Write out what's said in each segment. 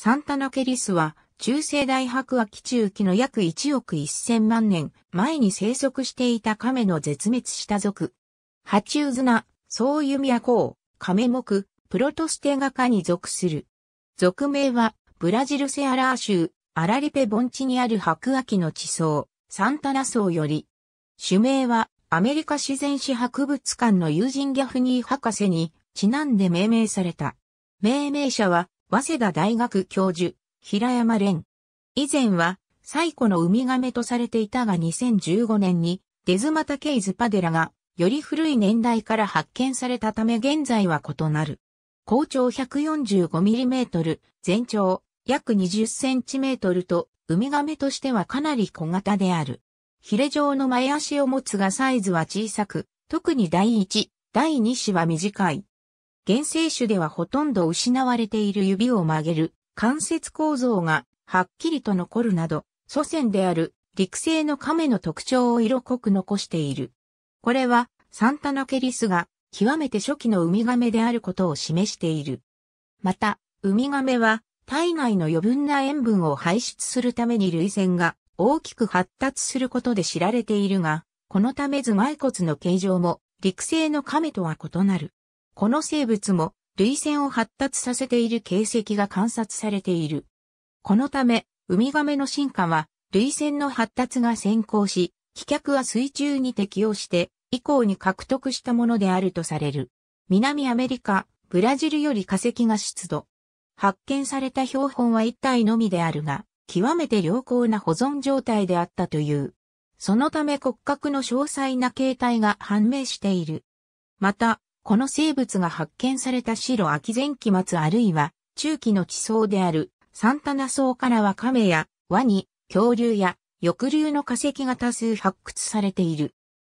サンタナケリスは、中世大白亜紀中期の約1億1000万年前に生息していた亀の絶滅した族。ハチウズナ、ソウユミアコウ、カメク、プロトステガ科に属する。属名は、ブラジルセアラー州、アラリペ盆地にある白亜紀の地層、サンタナ層より。種名は、アメリカ自然史博物館の友人ギャフニー博士に、ちなんで命名された。命名者は、早稲田大学教授、平山蓮。以前は、最古のウミガメとされていたが2015年に、デズマタケイズパデラが、より古い年代から発見されたため現在は異なる。高長 145mm、全長約 20cm と、ウミガメとしてはかなり小型である。ヒレ状の前足を持つがサイズは小さく、特に第1、第2子は短い。原生種ではほとんど失われている指を曲げる関節構造がはっきりと残るなど、祖先である陸生の亀の特徴を色濃く残している。これはサンタナケリスが極めて初期のウミガメであることを示している。また、ウミガメは体外の余分な塩分を排出するために類腺が大きく発達することで知られているが、このため頭蓋骨の形状も陸生の亀とは異なる。この生物も類腺を発達させている形跡が観察されている。このため、ウミガメの進化は、類腺の発達が先行し、飛脚は水中に適応して、以降に獲得したものであるとされる。南アメリカ、ブラジルより化石が出土。発見された標本は1体のみであるが、極めて良好な保存状態であったという。そのため骨格の詳細な形態が判明している。また、この生物が発見された白秋前期末あるいは中期の地層であるサンタナ層からは亀やワニ、恐竜や翼竜の化石が多数発掘されている。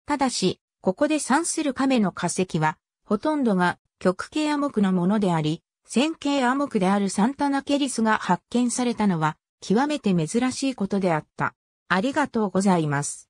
ただし、ここで産する亀の化石は、ほとんどが極形亜目のものであり、線形亜目であるサンタナケリスが発見されたのは、極めて珍しいことであった。ありがとうございます。